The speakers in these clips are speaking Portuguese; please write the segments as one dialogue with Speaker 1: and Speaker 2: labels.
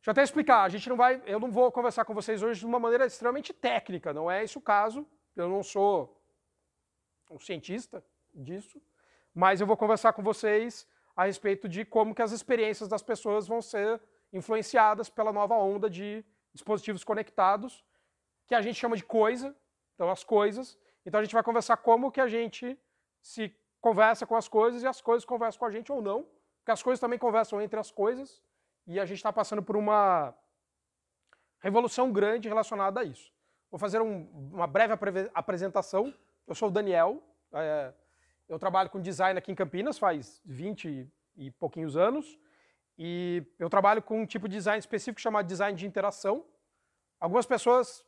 Speaker 1: Deixa eu até explicar, a gente não vai, eu não vou conversar com vocês hoje de uma maneira extremamente técnica, não é esse o caso, eu não sou um cientista disso, mas eu vou conversar com vocês a respeito de como que as experiências das pessoas vão ser influenciadas pela nova onda de dispositivos conectados, que a gente chama de coisa, então as coisas. Então a gente vai conversar como que a gente se conversa com as coisas e as coisas conversam com a gente ou não, porque as coisas também conversam entre as coisas. E a gente está passando por uma revolução grande relacionada a isso. Vou fazer um, uma breve apresentação. Eu sou o Daniel, é, eu trabalho com design aqui em Campinas faz 20 e pouquinhos anos. E eu trabalho com um tipo de design específico chamado design de interação. Algumas pessoas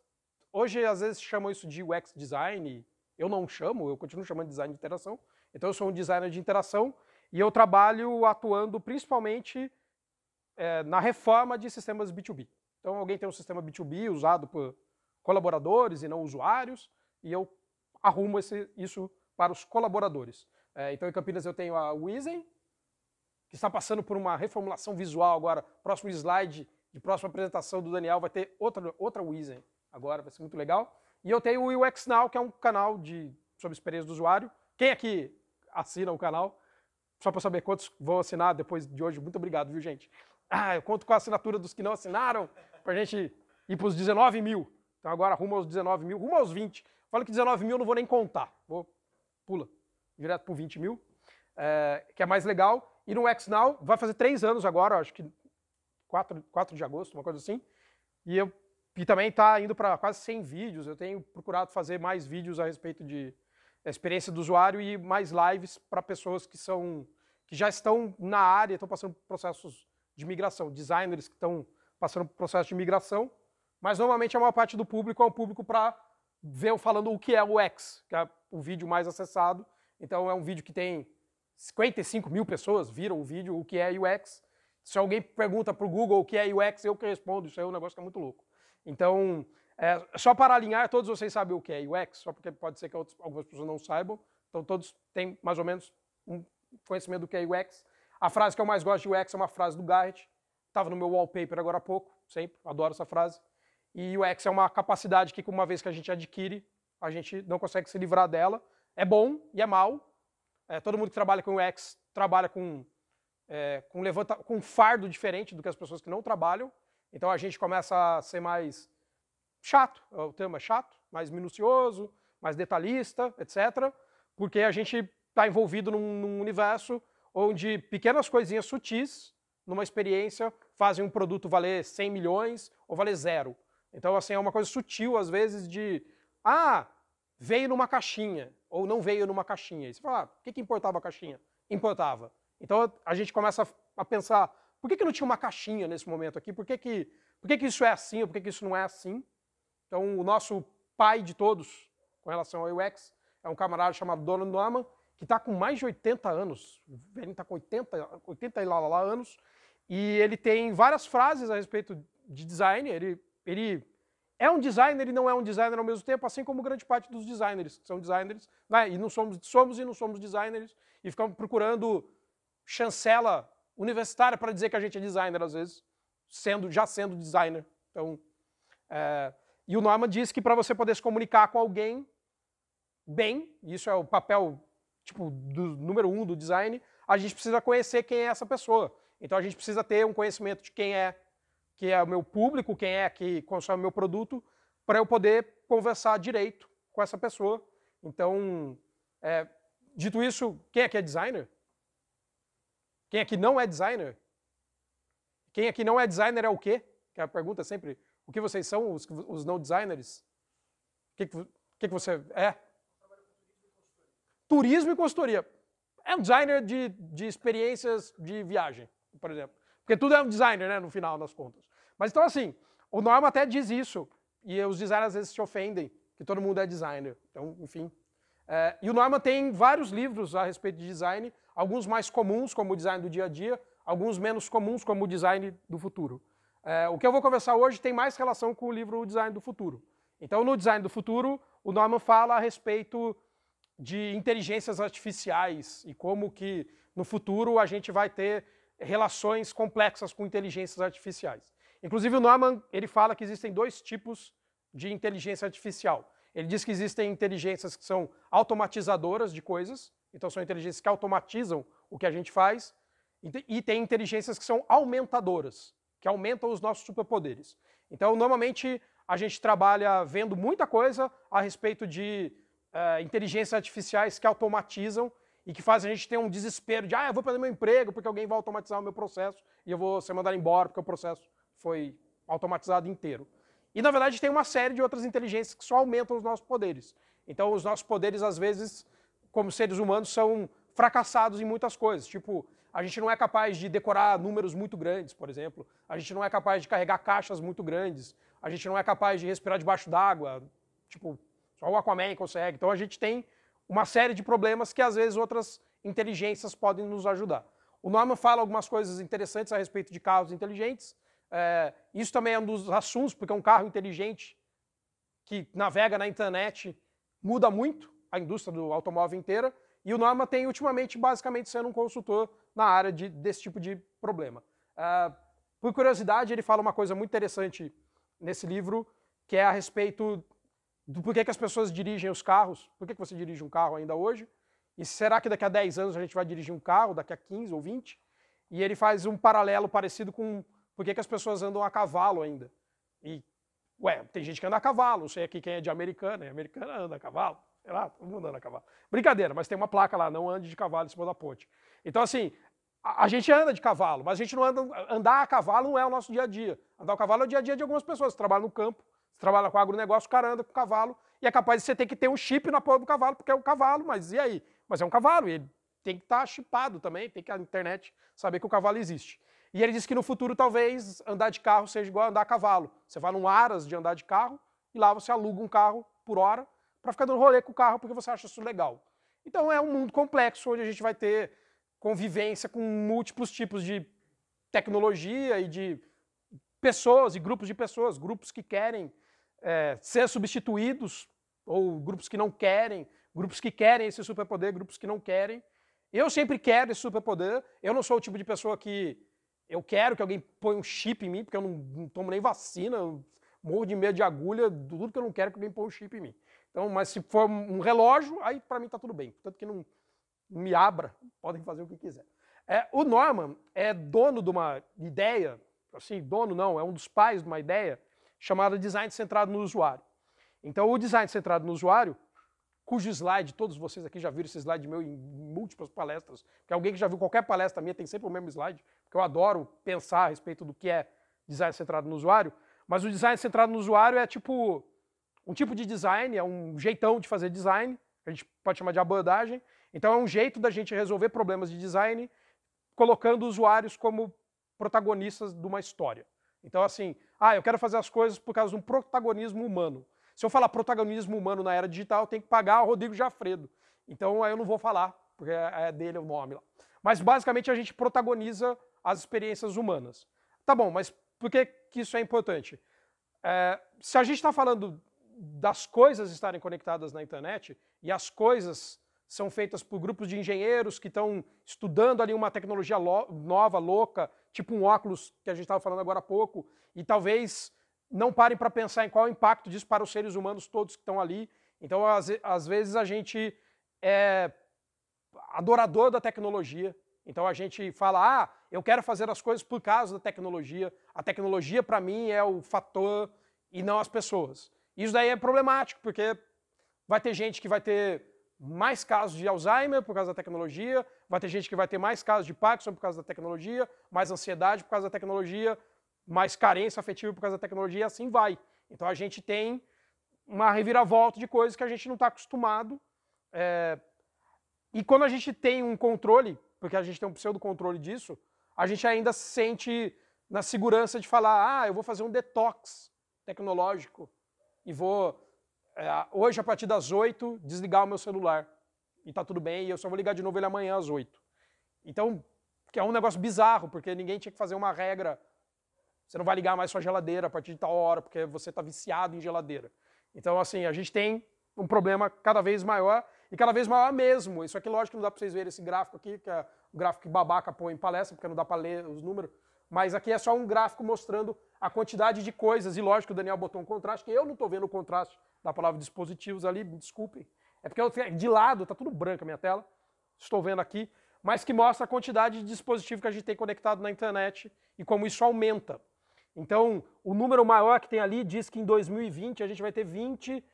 Speaker 1: hoje às vezes chamam isso de UX design, eu não chamo, eu continuo chamando de design de interação. Então eu sou um designer de interação e eu trabalho atuando principalmente é, na reforma de sistemas B2B. Então, alguém tem um sistema B2B usado por colaboradores e não usuários, e eu arrumo esse, isso para os colaboradores. É, então, em Campinas eu tenho a Wizen, que está passando por uma reformulação visual agora. Próximo slide de próxima apresentação do Daniel vai ter outra, outra Wizen agora, vai ser muito legal. E eu tenho o UX Now, que é um canal de, sobre experiência do usuário. Quem aqui assina o canal? Só para saber quantos vão assinar depois de hoje. Muito obrigado, viu, gente? Ah, eu conto com a assinatura dos que não assinaram para a gente ir para os 19 mil. Então agora rumo aos 19 mil, rumo aos 20. Falo que 19 mil eu não vou nem contar. Vou, pula, direto para 20 mil, é, que é mais legal. E no XNow, vai fazer três anos agora, acho que 4, 4 de agosto, uma coisa assim. E, eu, e também está indo para quase 100 vídeos. Eu tenho procurado fazer mais vídeos a respeito de experiência do usuário e mais lives para pessoas que são que já estão na área, estão passando processos de migração, designers que estão passando por processo de migração, mas normalmente a maior parte do público é um público para ver falando o que é o X, que é o vídeo mais acessado. Então é um vídeo que tem 55 mil pessoas viram o vídeo, o que é UX. Se alguém pergunta para o Google o que é UX, eu que respondo, isso aí é um negócio que é muito louco. Então, é, é só para alinhar, todos vocês sabem o que é UX, só porque pode ser que outros, algumas pessoas não saibam, então todos têm mais ou menos um conhecimento do que é UX. A frase que eu mais gosto de UX é uma frase do Garrett, estava no meu wallpaper agora há pouco, sempre, adoro essa frase. E o UX é uma capacidade que, uma vez que a gente adquire, a gente não consegue se livrar dela. É bom e é mal. É, todo mundo que trabalha com UX trabalha com, é, com, levanta, com um fardo diferente do que as pessoas que não trabalham. Então a gente começa a ser mais chato, é, o tema é chato, mais minucioso, mais detalhista, etc. Porque a gente está envolvido num, num universo onde pequenas coisinhas sutis, numa experiência, fazem um produto valer 100 milhões ou valer zero. Então, assim, é uma coisa sutil, às vezes, de ah, veio numa caixinha, ou não veio numa caixinha. E você fala, ah, o que, que importava a caixinha? Importava. Então a gente começa a pensar, por que, que não tinha uma caixinha nesse momento aqui? Por que, que, por que, que isso é assim ou por que, que isso não é assim? Então o nosso pai de todos, com relação ao UX, é um camarada chamado Donald Norman, que está com mais de 80 anos, o velhinho está com 80, 80 e lá, lá, lá anos, e ele tem várias frases a respeito de design, ele, ele é um designer e não é um designer ao mesmo tempo, assim como grande parte dos designers, que são designers, né? e não somos, somos e não somos designers, e ficamos procurando chancela universitária para dizer que a gente é designer, às vezes, sendo já sendo designer. Então, é, e o Norman diz que para você poder se comunicar com alguém bem, isso é o papel tipo, do número um do design, a gente precisa conhecer quem é essa pessoa. Então a gente precisa ter um conhecimento de quem é, que é o meu público, quem é que consome o meu produto, para eu poder conversar direito com essa pessoa. Então, é, dito isso, quem aqui é designer? Quem aqui não é designer? Quem aqui não é designer é o quê? Que é a pergunta sempre. O que vocês são, os, os não designers? O que, que, que, que você é? turismo e consultoria. É um designer de, de experiências de viagem, por exemplo. Porque tudo é um designer, né, no final das contas. Mas então, assim, o Norma até diz isso, e os designers às vezes se ofendem, que todo mundo é designer. Então, enfim. É, e o Norma tem vários livros a respeito de design, alguns mais comuns, como o design do dia a dia, alguns menos comuns, como o design do futuro. É, o que eu vou conversar hoje tem mais relação com o livro O Design do Futuro. Então, no Design do Futuro, o Norman fala a respeito de inteligências artificiais e como que no futuro a gente vai ter relações complexas com inteligências artificiais. Inclusive o Norman, ele fala que existem dois tipos de inteligência artificial. Ele diz que existem inteligências que são automatizadoras de coisas, então são inteligências que automatizam o que a gente faz, e tem inteligências que são aumentadoras, que aumentam os nossos superpoderes. Então, normalmente, a gente trabalha vendo muita coisa a respeito de uh, inteligências artificiais que automatizam e que fazem a gente ter um desespero de, ah, eu vou perder meu emprego porque alguém vai automatizar o meu processo e eu vou ser mandado embora porque o processo foi automatizado inteiro. E, na verdade, tem uma série de outras inteligências que só aumentam os nossos poderes. Então, os nossos poderes, às vezes, como seres humanos, são fracassados em muitas coisas. Tipo, a gente não é capaz de decorar números muito grandes, por exemplo. A gente não é capaz de carregar caixas muito grandes. A gente não é capaz de respirar debaixo d'água. Tipo, só o Aquaman consegue. Então a gente tem uma série de problemas que às vezes outras inteligências podem nos ajudar. O Norman fala algumas coisas interessantes a respeito de carros inteligentes. É, isso também é um dos assuntos, porque um carro inteligente que navega na internet muda muito a indústria do automóvel inteira. E o Norma tem ultimamente basicamente sendo um consultor na área de, desse tipo de problema. É, por curiosidade, ele fala uma coisa muito interessante nesse livro, que é a respeito do porquê que as pessoas dirigem os carros, por que, você dirige um carro ainda hoje, e será que daqui a 10 anos a gente vai dirigir um carro, daqui a 15 ou 20? E ele faz um paralelo parecido com por que, as pessoas andam a cavalo ainda. E, ué, tem gente que anda a cavalo, sei aqui quem é de americana, é americana anda a cavalo, sei lá, todo mundo anda a cavalo. Brincadeira, mas tem uma placa lá, não ande de cavalo em cima da ponte. Então, assim, a, a gente anda de cavalo, mas a gente não anda, andar a cavalo não é o nosso dia a dia. Andar a cavalo é o dia a dia de algumas pessoas que trabalham no campo, você trabalha com agronegócio, o cara anda com o cavalo e é capaz de você ter que ter um chip na porra do cavalo, porque é um cavalo, mas e aí? Mas é um cavalo, e ele tem que estar tá chipado também, tem que a internet saber que o cavalo existe. E ele disse que no futuro talvez andar de carro seja igual a andar a cavalo. Você vai num aras de andar de carro e lá você aluga um carro por hora para ficar dando rolê com o carro porque você acha isso legal. Então é um mundo complexo onde a gente vai ter convivência com múltiplos tipos de tecnologia e de pessoas e grupos de pessoas, grupos que querem é, ser substituídos, ou grupos que não querem, grupos que querem esse superpoder, grupos que não querem. Eu sempre quero esse superpoder. Eu não sou o tipo de pessoa que eu quero que alguém ponha um chip em mim, porque eu não, não tomo nem vacina, morro de medo de agulha, tudo que eu não quero que alguém ponha um chip em mim. Então, mas se for um relógio, aí para mim tá tudo bem. Portanto que não me abra, podem fazer o que quiser. É, o Norman é dono de uma ideia, assim, dono não, é um dos pais de uma ideia chamada design centrado no usuário. Então, o design centrado no usuário, cujo slide, todos vocês aqui já viram esse slide meu em múltiplas palestras, que alguém que já viu qualquer palestra minha tem sempre o mesmo slide, porque eu adoro pensar a respeito do que é design centrado no usuário, mas o design centrado no usuário é tipo um tipo de design, é um jeitão de fazer design, a gente pode chamar de abordagem. Então é um jeito da gente resolver problemas de design colocando usuários como protagonistas de uma história. Então assim, ah, eu quero fazer as coisas por causa de um protagonismo humano. Se eu falar protagonismo humano na era digital, eu tenho que pagar o Rodrigo Jafredo. Então aí eu não vou falar, porque é, é dele o nome lá. Mas basicamente a gente protagoniza as experiências humanas. Tá bom, mas por que, que isso é importante? É, se a gente está falando das coisas estarem conectadas na internet e as coisas são feitas por grupos de engenheiros que estão estudando ali uma tecnologia lo nova, louca, tipo um óculos que a gente estava falando agora há pouco, e talvez não parem para pensar em qual é o impacto disso para os seres humanos todos que estão ali. Então, às, às vezes, a gente é adorador da tecnologia, então a gente fala, ah, eu quero fazer as coisas por causa da tecnologia. A tecnologia, para mim, é o fator e não as pessoas. Isso daí é problemático, porque vai ter gente que vai ter mais casos de Alzheimer por causa da tecnologia, vai ter gente que vai ter mais casos de Parkinson por causa da tecnologia, mais ansiedade por causa da tecnologia, mais carência afetiva por causa da tecnologia, e assim vai. Então a gente tem uma reviravolta de coisas que a gente não está acostumado. É... E quando a gente tem um controle, porque a gente tem um pseudo-controle disso, a gente ainda se sente na segurança de falar: ah, eu vou fazer um detox tecnológico e vou é, hoje, a partir das 8, desligar o meu celular. E tá tudo bem, e eu só vou ligar de novo ele amanhã às 8. Então, que é um negócio bizarro, porque ninguém tinha que fazer uma regra. Você não vai ligar mais sua geladeira a partir de tal hora, porque você está viciado em geladeira. Então, assim, a gente tem um problema cada vez maior, e cada vez maior mesmo. Isso aqui, lógico, não dá para vocês verem esse gráfico aqui, que é o gráfico que babaca põe em palestra, porque não dá para ler os números. Mas aqui é só um gráfico mostrando a quantidade de coisas, e lógico, o Daniel botou um contraste, que eu não estou vendo o contraste da palavra dispositivos ali, me desculpem. É porque eu, de lado está tudo branco a minha tela, estou vendo aqui, mas que mostra a quantidade de dispositivos que a gente tem conectado na internet e como isso aumenta. Então, o número maior que tem ali diz que em 2020 a gente vai ter 20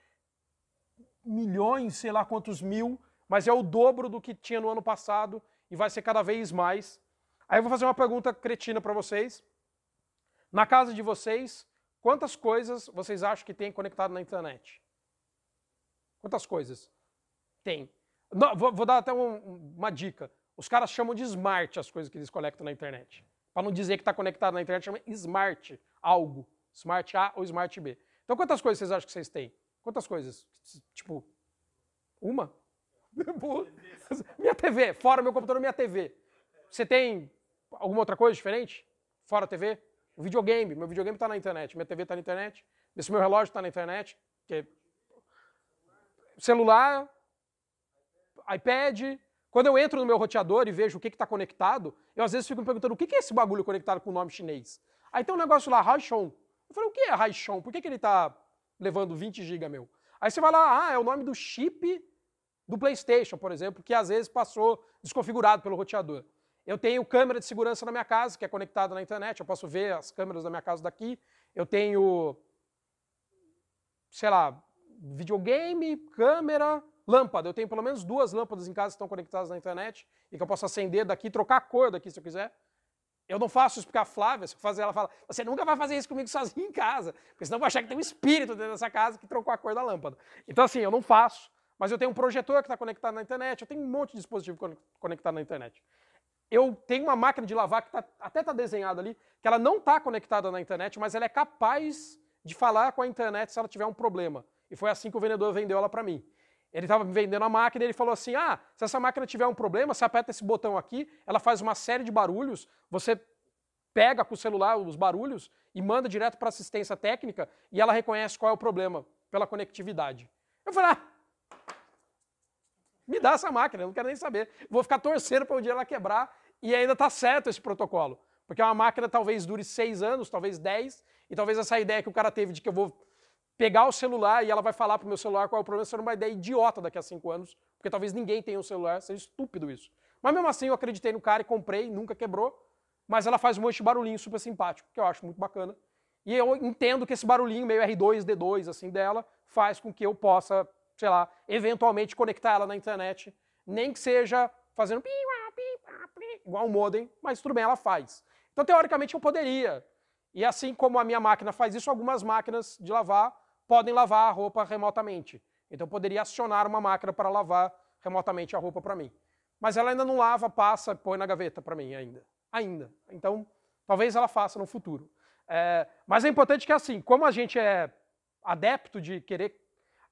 Speaker 1: milhões, sei lá quantos mil, mas é o dobro do que tinha no ano passado e vai ser cada vez mais. Aí eu vou fazer uma pergunta cretina para vocês. Na casa de vocês, Quantas coisas vocês acham que tem conectado na internet? Quantas coisas? Tem. Não, vou, vou, dar até um, uma dica. Os caras chamam de smart as coisas que eles conectam na internet. Para não dizer que está conectado na internet, chama smart algo. Smart A ou smart B. Então, quantas coisas vocês acham que vocês têm? Quantas coisas? Tipo, uma? minha TV, fora meu computador, minha TV. Você tem alguma outra coisa diferente? Fora a TV? O videogame, meu videogame está na internet, minha TV está na internet, esse meu relógio está na internet, é... celular, iPad. Quando eu entro no meu roteador e vejo o que está conectado, eu às vezes fico me perguntando o que, que é esse bagulho conectado com o nome chinês. Aí tem um negócio lá, Raishon. Eu falei, o que é Raishon? Por que, que ele está levando 20 GB meu? Aí você vai lá, ah, é o nome do chip do PlayStation, por exemplo, que às vezes passou desconfigurado pelo roteador. Eu tenho câmera de segurança na minha casa, que é conectada na internet, eu posso ver as câmeras da minha casa daqui. Eu tenho, sei lá, videogame, câmera, lâmpada. Eu tenho pelo menos duas lâmpadas em casa que estão conectadas na internet e que eu posso acender daqui, trocar a cor daqui se eu quiser. Eu não faço isso porque a Flávia, se eu fazer ela fala, você nunca vai fazer isso comigo sozinho em casa, porque senão eu vou achar que tem um espírito dentro dessa casa que trocou a cor da lâmpada. Então assim, eu não faço, mas eu tenho um projetor que está conectado na internet, eu tenho um monte de dispositivo conectado na internet eu tenho uma máquina de lavar que tá, até está desenhada ali, que ela não está conectada na internet, mas ela é capaz de falar com a internet se ela tiver um problema. E foi assim que o vendedor vendeu ela para mim. Ele estava me vendendo a máquina e ele falou assim: Ah, se essa máquina tiver um problema, você aperta esse botão aqui, ela faz uma série de barulhos, você pega com o celular os barulhos e manda direto para assistência técnica e ela reconhece qual é o problema pela conectividade. Eu falei: Ah, me dá essa máquina, eu não quero nem saber. Vou ficar torcendo para o um dia ela quebrar e ainda está certo esse protocolo. Porque é uma máquina talvez dure seis anos, talvez dez, e talvez essa ideia que o cara teve de que eu vou pegar o celular e ela vai falar para o meu celular qual é o problema, seja uma ideia idiota daqui a cinco anos, porque talvez ninguém tenha um celular, seja estúpido isso. Mas mesmo assim eu acreditei no cara e comprei, nunca quebrou, mas ela faz um monte de barulhinho super simpático, que eu acho muito bacana. E eu entendo que esse barulhinho meio R2, D2, assim, dela, faz com que eu possa sei lá, eventualmente conectar ela na internet, nem que seja fazendo igual um modem, mas tudo bem, ela faz. Então, teoricamente, eu poderia. E assim como a minha máquina faz isso, algumas máquinas de lavar podem lavar a roupa remotamente. Então, eu poderia acionar uma máquina para lavar remotamente a roupa para mim. Mas ela ainda não lava, passa, põe na gaveta para mim ainda. Ainda. Então, talvez ela faça no futuro. É, mas é importante que, assim, como a gente é adepto de querer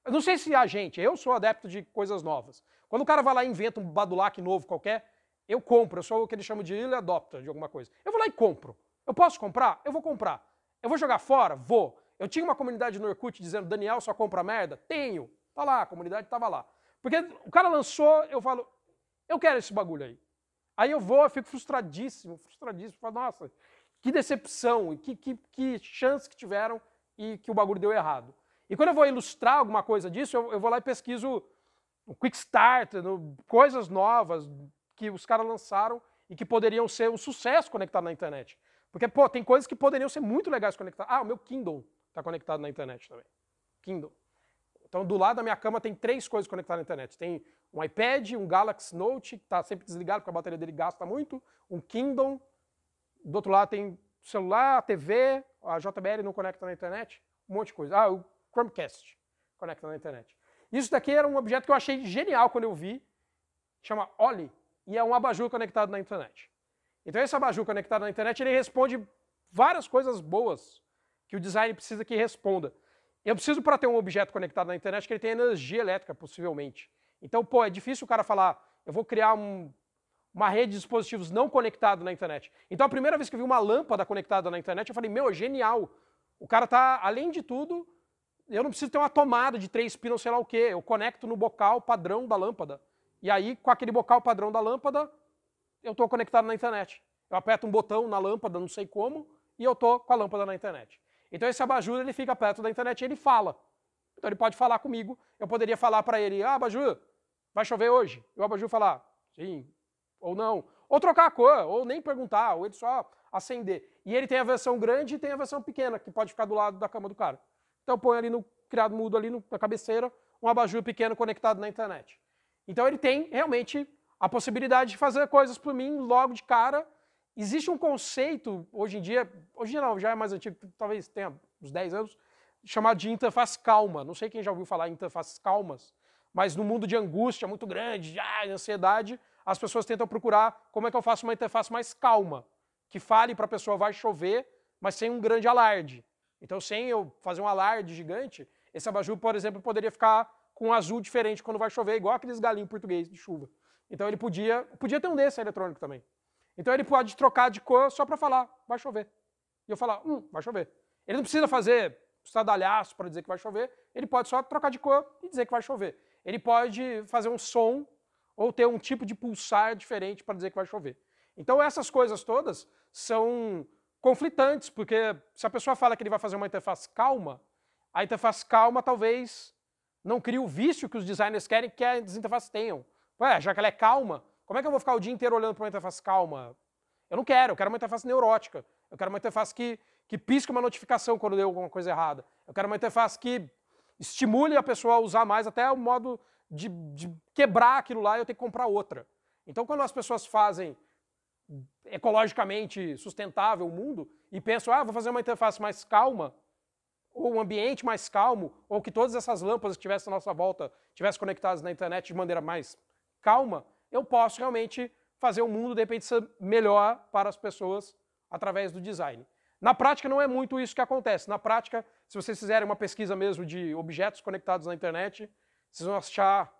Speaker 1: eu não sei se a gente, eu sou adepto de coisas novas. Quando o cara vai lá e inventa um badulac novo qualquer, eu compro, eu sou o que eles chamam de ele adopta de alguma coisa. Eu vou lá e compro. Eu posso comprar? Eu vou comprar. Eu vou jogar fora? Vou. Eu tinha uma comunidade no Orkut dizendo, Daniel só compra merda? Tenho. Tá lá, a comunidade estava lá. Porque o cara lançou, eu falo, eu quero esse bagulho aí. Aí eu vou, eu fico frustradíssimo, frustradíssimo. Falo, nossa, que decepção, que, que, que chance que tiveram e que o bagulho deu errado. E quando eu vou ilustrar alguma coisa disso, eu, eu vou lá e pesquiso um Quick Start, no, coisas novas que os caras lançaram e que poderiam ser um sucesso conectado na internet. Porque, pô, tem coisas que poderiam ser muito legais conectadas. Ah, o meu Kindle está conectado na internet também. Kindle. Então, do lado da minha cama tem três coisas conectadas na internet. Tem um iPad, um Galaxy Note, que está sempre desligado porque a bateria dele gasta muito, um Kindle. Do outro lado tem celular, TV, a JBL não conecta na internet, um monte de coisa. Ah, o Chromecast, conectando na internet. Isso daqui era um objeto que eu achei genial quando eu vi, chama Oli, e é um abajur conectado na internet. Então esse abajur conectado na internet, ele responde várias coisas boas que o design precisa que responda. Eu preciso para ter um objeto conectado na internet que ele tenha energia elétrica, possivelmente. Então, pô, é difícil o cara falar, eu vou criar um, uma rede de dispositivos não conectado na internet. Então, a primeira vez que eu vi uma lâmpada conectada na internet, eu falei, meu, é genial. O cara tá, além de tudo, eu não preciso ter uma tomada de três pinos, sei lá o quê. Eu conecto no bocal padrão da lâmpada. E aí, com aquele bocal padrão da lâmpada, eu estou conectado na internet. Eu aperto um botão na lâmpada, não sei como, e eu estou com a lâmpada na internet. Então esse abajur, ele fica perto da internet e ele fala. Então ele pode falar comigo. Eu poderia falar para ele, ah, abajur, vai chover hoje. E o abajur falar, sim, ou não. Ou trocar a cor, ou nem perguntar, ou ele só acender. E ele tem a versão grande e tem a versão pequena, que pode ficar do lado da cama do cara. Então põe ali no criado mudo ali no, na cabeceira um abajur pequeno conectado na internet. Então ele tem realmente a possibilidade de fazer coisas para mim logo de cara. Existe um conceito hoje em dia, hoje em dia não, já é mais antigo, talvez tenha uns 10 anos, chamado de interface calma. Não sei quem já ouviu falar em interfaces calmas, mas no mundo de angústia muito grande, de ah, ansiedade, as pessoas tentam procurar como é que eu faço uma interface mais calma, que fale para a pessoa vai chover, mas sem um grande alarde. Então, sem eu fazer um alarde gigante, esse abajur, por exemplo, poderia ficar com um azul diferente quando vai chover, igual aqueles galinhos português de chuva. Então, ele podia, podia ter um desse eletrônico também. Então, ele pode trocar de cor só para falar, vai chover. E eu falar, hum, vai chover. Ele não precisa fazer estadalhaço para dizer que vai chover, ele pode só trocar de cor e dizer que vai chover. Ele pode fazer um som ou ter um tipo de pulsar diferente para dizer que vai chover. Então essas coisas todas são conflitantes, porque se a pessoa fala que ele vai fazer uma interface calma, a interface calma talvez não crie o vício que os designers querem que as interfaces tenham. Ué, já que ela é calma, como é que eu vou ficar o dia inteiro olhando para uma interface calma? Eu não quero, eu quero uma interface neurótica. Eu quero uma interface que, que pisque uma notificação quando deu alguma coisa errada. Eu quero uma interface que estimule a pessoa a usar mais até o modo de, de quebrar aquilo lá e eu tenho que comprar outra. Então, quando as pessoas fazem ecologicamente sustentável o mundo e penso, ah, vou fazer uma interface mais calma, ou um ambiente mais calmo, ou que todas essas lâmpadas que estivessem à nossa volta estivessem conectadas na internet de maneira mais calma, eu posso realmente fazer o mundo, de repente, ser melhor para as pessoas através do design. Na prática, não é muito isso que acontece. Na prática, se vocês fizerem uma pesquisa mesmo de objetos conectados na internet, vocês vão achar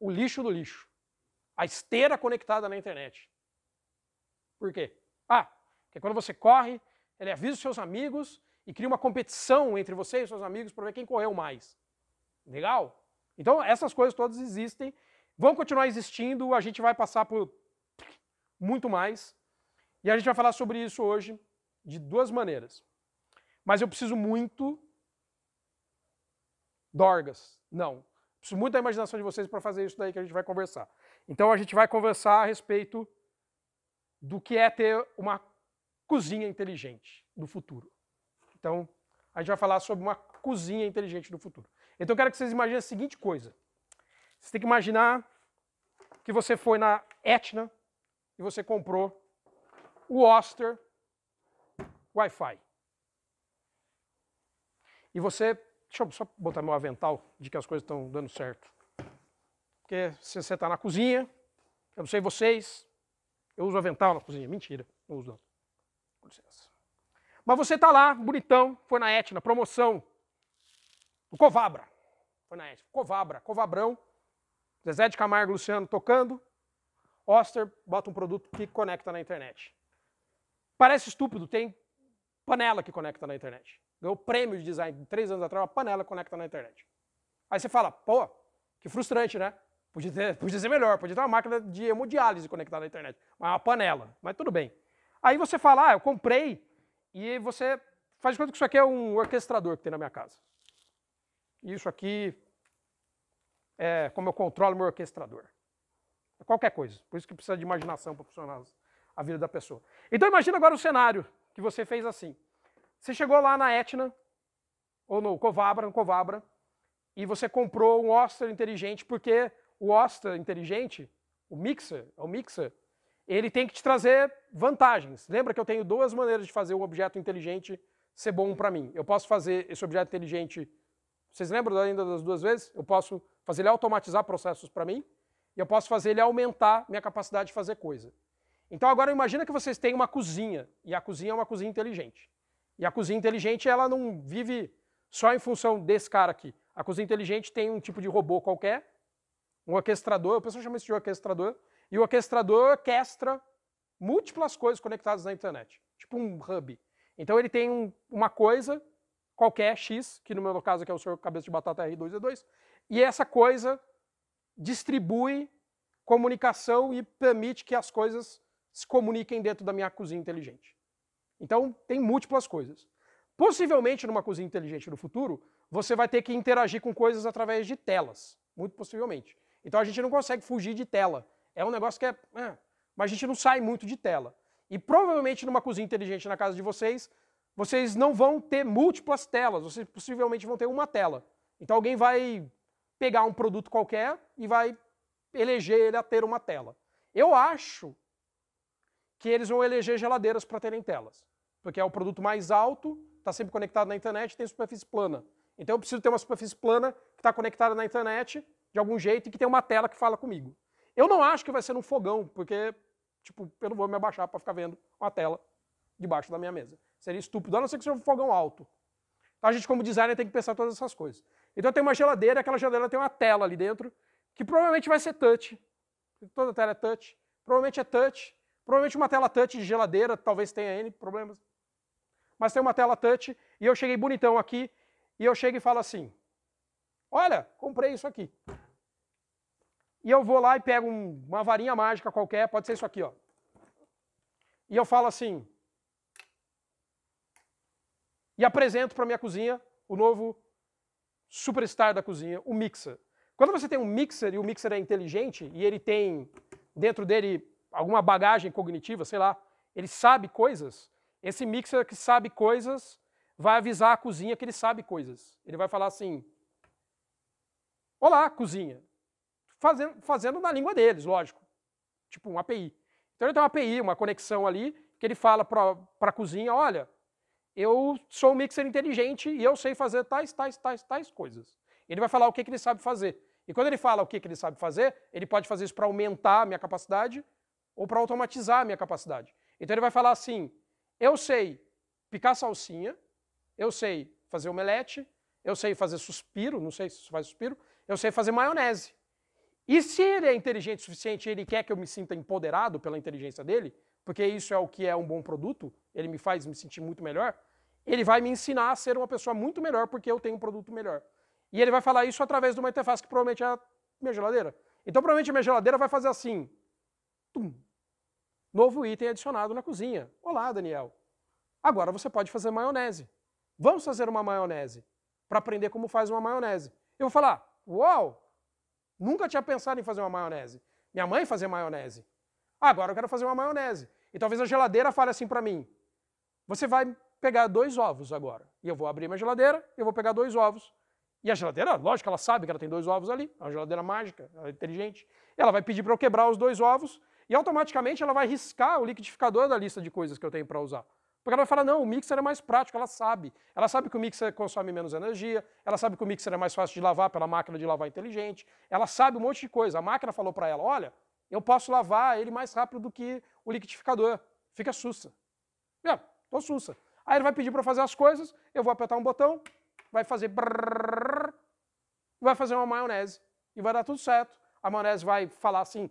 Speaker 1: o lixo do lixo, a esteira conectada na internet. Por quê? Ah, porque quando você corre, ele avisa os seus amigos e cria uma competição entre você e os seus amigos para ver quem correu mais. Legal? Então, essas coisas todas existem, vão continuar existindo, a gente vai passar por muito mais. E a gente vai falar sobre isso hoje de duas maneiras. Mas eu preciso muito dorgas. Não. Preciso muito da imaginação de vocês para fazer isso daí que a gente vai conversar. Então a gente vai conversar a respeito do que é ter uma cozinha inteligente do futuro. Então, a gente vai falar sobre uma cozinha inteligente do futuro. Então, eu quero que vocês imaginem a seguinte coisa. Você tem que imaginar que você foi na Etna e você comprou o Oster Wi-Fi. E você. Deixa eu só botar meu avental de que as coisas estão dando certo. Porque se você está na cozinha, eu não sei vocês, eu uso avental na cozinha. Mentira, não uso não. Com licença. Mas você tá lá, bonitão, foi na Etna, promoção. O Covabra. Foi na Etna. Covabra, Covabrão. Zezé de Camargo Luciano tocando. Oster bota um produto que conecta na internet. Parece estúpido, tem panela que conecta na internet. Ganhou prêmio de design três anos atrás, uma panela conecta na internet. Aí você fala, pô, que frustrante, né? Podia, ser, podia ser melhor, podia ter uma máquina de hemodiálise conectada na internet, uma panela, mas tudo bem. Aí você fala, ah, eu comprei, e você faz de conta que isso aqui é um orquestrador que tem na minha casa. Isso aqui é como eu controlo meu orquestrador. É qualquer coisa, por isso que precisa de imaginação para funcionar a vida da pessoa. Então imagina agora o cenário que você fez assim. Você chegou lá na Etna, ou no Covabra, no Covabra, e você comprou um Oster inteligente porque o hosta inteligente, o mixer, é o mixer, ele tem que te trazer vantagens. Lembra que eu tenho duas maneiras de fazer o objeto inteligente ser bom para mim. Eu posso fazer esse objeto inteligente, vocês lembram ainda das duas vezes? Eu posso fazer ele automatizar processos para mim e eu posso fazer ele aumentar minha capacidade de fazer coisa. Então agora imagina que vocês têm uma cozinha e a cozinha é uma cozinha inteligente. E a cozinha inteligente ela não vive só em função desse cara aqui. A cozinha inteligente tem um tipo de robô qualquer um orquestrador, o pessoal chama isso de orquestrador, e o orquestrador orquestra múltiplas coisas conectadas na internet, tipo um hub. Então ele tem um, uma coisa, qualquer X, que no meu caso aqui é o seu cabeça de batata r 2 e 2 e essa coisa distribui comunicação e permite que as coisas se comuniquem dentro da minha cozinha inteligente. Então tem múltiplas coisas. Possivelmente numa cozinha inteligente no futuro, você vai ter que interagir com coisas através de telas, muito possivelmente. Então a gente não consegue fugir de tela. É um negócio que é, é. Mas a gente não sai muito de tela. E provavelmente numa cozinha inteligente na casa de vocês, vocês não vão ter múltiplas telas, vocês possivelmente vão ter uma tela. Então alguém vai pegar um produto qualquer e vai eleger ele a ter uma tela. Eu acho que eles vão eleger geladeiras para terem telas, porque é o produto mais alto, está sempre conectado na internet, tem superfície plana. Então eu preciso ter uma superfície plana que está conectada na internet de algum jeito e que tem uma tela que fala comigo. Eu não acho que vai ser num fogão, porque tipo, eu não vou me abaixar para ficar vendo uma tela debaixo da minha mesa. Seria estúpido, a não ser que seja um fogão alto. Então a gente, como designer, tem que pensar todas essas coisas. Então tem uma geladeira, aquela geladeira tem uma tela ali dentro, que provavelmente vai ser touch. Toda tela é touch. Provavelmente é touch. Provavelmente uma tela touch de geladeira, talvez tenha N problemas. Mas tem uma tela touch, e eu cheguei bonitão aqui, e eu chego e falo assim, olha, comprei isso aqui e eu vou lá e pego um, uma varinha mágica qualquer, pode ser isso aqui, ó. E eu falo assim. E apresento para minha cozinha o novo superstar da cozinha, o mixer. Quando você tem um mixer e o mixer é inteligente e ele tem dentro dele alguma bagagem cognitiva, sei lá, ele sabe coisas, esse mixer que sabe coisas vai avisar a cozinha que ele sabe coisas. Ele vai falar assim: Olá, cozinha fazendo, fazendo na língua deles, lógico. Tipo um API. Então ele tem uma API, uma conexão ali, que ele fala para a cozinha, olha, eu sou um mixer inteligente e eu sei fazer tais, tais, tais, tais coisas. Ele vai falar o que, que ele sabe fazer. E quando ele fala o que, que ele sabe fazer, ele pode fazer isso para aumentar a minha capacidade ou para automatizar a minha capacidade. Então ele vai falar assim, eu sei picar salsinha, eu sei fazer omelete, eu sei fazer suspiro, não sei se faz suspiro, eu sei fazer maionese. E se ele é inteligente o suficiente, ele quer que eu me sinta empoderado pela inteligência dele, porque isso é o que é um bom produto, ele me faz me sentir muito melhor, ele vai me ensinar a ser uma pessoa muito melhor porque eu tenho um produto melhor. E ele vai falar isso através de uma interface que provavelmente é a minha geladeira. Então provavelmente a minha geladeira vai fazer assim. Tum, novo item adicionado na cozinha. Olá, Daniel. Agora você pode fazer maionese. Vamos fazer uma maionese para aprender como faz uma maionese. Eu vou falar: "Uau, Nunca tinha pensado em fazer uma maionese. Minha mãe fazia maionese. Ah, agora eu quero fazer uma maionese. E talvez a geladeira fale assim para mim: você vai pegar dois ovos agora. E eu vou abrir minha geladeira, eu vou pegar dois ovos. E a geladeira, lógico, ela sabe que ela tem dois ovos ali, é uma geladeira mágica, ela é inteligente. Ela vai pedir para eu quebrar os dois ovos e automaticamente ela vai riscar o liquidificador da lista de coisas que eu tenho para usar. Porque ela vai falar, não, o mixer é mais prático, ela sabe. Ela sabe que o mixer consome menos energia, ela sabe que o mixer é mais fácil de lavar pela máquina de lavar inteligente, ela sabe um monte de coisa. A máquina falou para ela, olha, eu posso lavar ele mais rápido do que o liquidificador. Fica sussa. É, tô sussa. Aí ele vai pedir para fazer as coisas, eu vou apertar um botão, vai fazer brrr, vai fazer uma maionese e vai dar tudo certo. A maionese vai falar assim,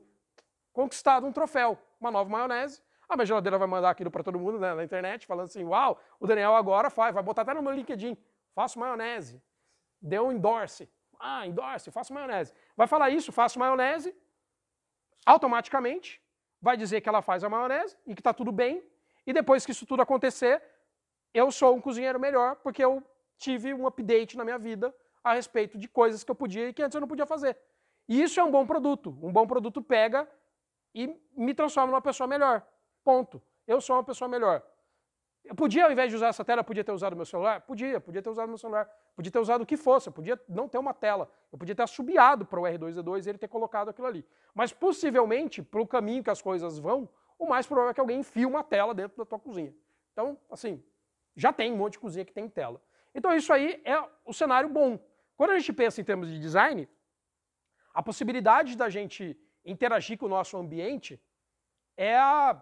Speaker 1: conquistado um troféu, uma nova maionese, ah, a minha geladeira vai mandar aquilo para todo mundo né, na internet, falando assim: uau, o Daniel agora faz, vai botar até no meu LinkedIn. Faço maionese. Deu um endorse. Ah, endorse, faço maionese. Vai falar isso, faço maionese. Automaticamente vai dizer que ela faz a maionese e que está tudo bem. E depois que isso tudo acontecer, eu sou um cozinheiro melhor porque eu tive um update na minha vida a respeito de coisas que eu podia e que antes eu não podia fazer. E isso é um bom produto. Um bom produto pega e me transforma numa pessoa melhor. Ponto. Eu sou uma pessoa melhor. Eu podia, ao invés de usar essa tela, podia ter usado meu celular? Podia, podia ter usado meu celular. Podia ter usado o que fosse, eu podia não ter uma tela. Eu podia ter assobiado para o R2-D2 e ele ter colocado aquilo ali. Mas possivelmente, para o caminho que as coisas vão, o mais provável é que alguém enfie uma tela dentro da tua cozinha. Então, assim, já tem um monte de cozinha que tem tela. Então isso aí é o cenário bom. Quando a gente pensa em termos de design, a possibilidade da gente interagir com o nosso ambiente é a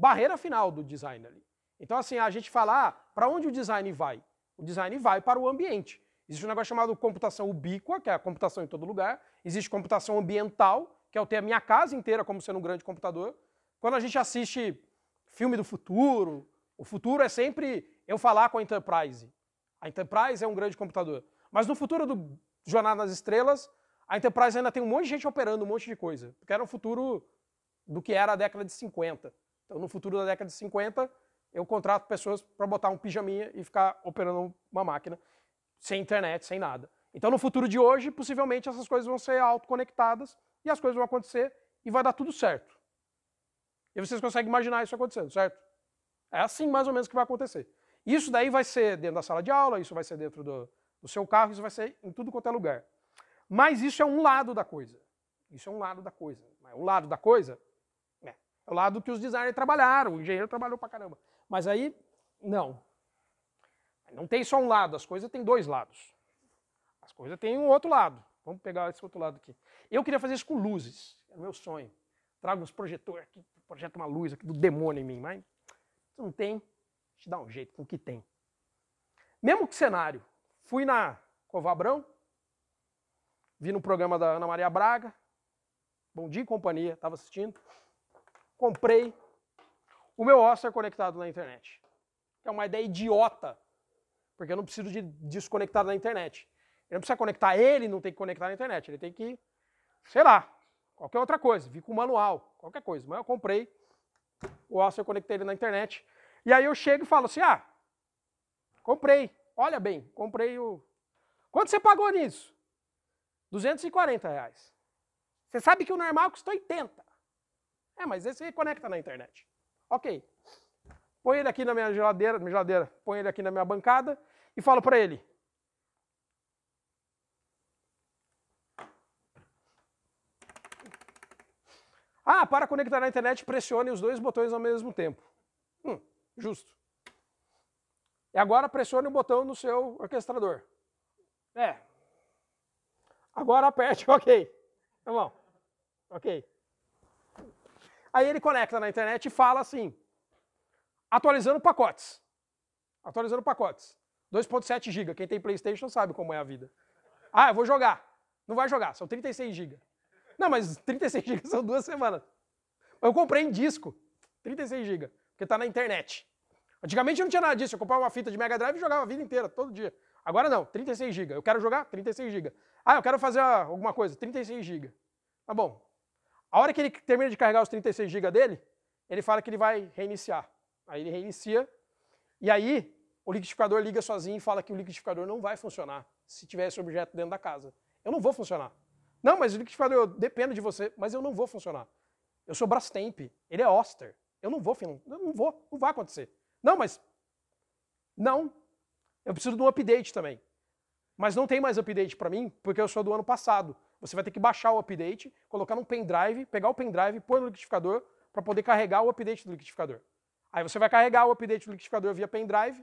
Speaker 1: barreira final do design ali. Então, assim, a gente fala, ah, para onde o design vai? O design vai para o ambiente. Existe um negócio chamado computação ubíqua, que é a computação em todo lugar. Existe computação ambiental, que é eu ter a minha casa inteira como sendo um grande computador. Quando a gente assiste filme do futuro, o futuro é sempre eu falar com a Enterprise. A Enterprise é um grande computador. Mas no futuro do Jornada nas Estrelas, a Enterprise ainda tem um monte de gente operando um monte de coisa. Porque era um futuro do que era a década de 50. Então, no futuro da década de 50, eu contrato pessoas para botar um pijaminha e ficar operando uma máquina, sem internet, sem nada. Então, no futuro de hoje, possivelmente essas coisas vão ser autoconectadas e as coisas vão acontecer e vai dar tudo certo. E vocês conseguem imaginar isso acontecendo, certo? É assim mais ou menos que vai acontecer. Isso daí vai ser dentro da sala de aula, isso vai ser dentro do, do seu carro, isso vai ser em tudo quanto é lugar. Mas isso é um lado da coisa. Isso é um lado da coisa. O lado da coisa é lado que os designers trabalharam, o engenheiro trabalhou pra caramba. Mas aí, não. Não tem só um lado, as coisas têm dois lados. As coisas têm um outro lado. Vamos pegar esse outro lado aqui. Eu queria fazer isso com luzes, é o meu sonho. Trago uns projetores aqui, projeta uma luz aqui do demônio em mim, mas não tem, te dá um jeito com o que tem. Mesmo que cenário, fui na Covabrão, vi no programa da Ana Maria Braga, Bom Dia e Companhia, estava assistindo, comprei o meu Oscar é conectado na internet. É uma ideia idiota, porque eu não preciso de desconectar da internet. Ele não precisa conectar ele, não tem que conectar na internet. Ele tem que, sei lá, qualquer outra coisa. Vi com o manual, qualquer coisa. Mas eu comprei o Oscar, conectei ele na internet. E aí eu chego e falo assim, ah, comprei. Olha bem, comprei o... Quanto você pagou nisso? 240 reais. Você sabe que o normal custa 80. É, mas esse conecta na internet. Ok. Põe ele aqui na minha geladeira, minha geladeira, põe ele aqui na minha bancada e falo para ele. Ah, para conectar na internet, pressione os dois botões ao mesmo tempo. Hum, justo. E agora pressione o botão no seu orquestrador. É. Agora aperte, ok. Tá bom. Ok. Aí ele conecta na internet e fala assim, atualizando pacotes. Atualizando pacotes. 2.7 GB. Quem tem PlayStation sabe como é a vida. Ah, eu vou jogar. Não vai jogar, são 36 GB. Não, mas 36 GB são duas semanas. Eu comprei em disco, 36 GB, porque tá na internet. Antigamente não tinha nada disso, eu comprava uma fita de Mega Drive e jogava a vida inteira, todo dia. Agora não, 36 GB. Eu quero jogar? 36 GB. Ah, eu quero fazer ah, alguma coisa? 36 GB. Tá bom, a hora que ele termina de carregar os 36 GB dele, ele fala que ele vai reiniciar. Aí ele reinicia e aí o liquidificador liga sozinho e fala que o liquidificador não vai funcionar se tiver esse objeto dentro da casa. Eu não vou funcionar. Não, mas o liquidificador, eu dependo de você, mas eu não vou funcionar. Eu sou Brastemp, ele é Oster. Eu não vou, eu não vou, não vai acontecer. Não, mas não. Eu preciso de um update também. Mas não tem mais update para mim, porque eu sou do ano passado. Você vai ter que baixar o update, colocar num pendrive, pegar o pendrive, pôr no liquidificador para poder carregar o update do liquidificador. Aí você vai carregar o update do liquidificador via pendrive.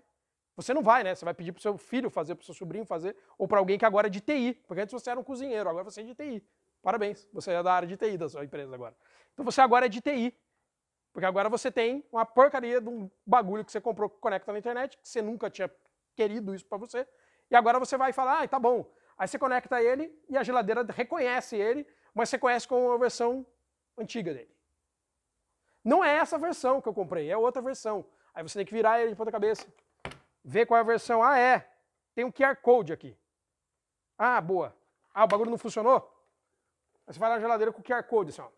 Speaker 1: Você não vai, né? Você vai pedir para o seu filho fazer, para o seu sobrinho fazer, ou para alguém que agora é de TI, porque antes você era um cozinheiro, agora você é de TI. Parabéns, você é da área de TI da sua empresa agora. Então você agora é de TI, porque agora você tem uma porcaria de um bagulho que você comprou que conecta na internet, que você nunca tinha querido isso para você, e agora você vai falar, ah, tá bom, Aí você conecta ele e a geladeira reconhece ele, mas você conhece com a versão antiga dele. Não é essa versão que eu comprei, é outra versão. Aí você tem que virar ele de ponta cabeça, ver qual é a versão. Ah, é, tem um QR Code aqui. Ah, boa. Ah, o bagulho não funcionou? Aí você vai na geladeira com o QR Code, assim, ó.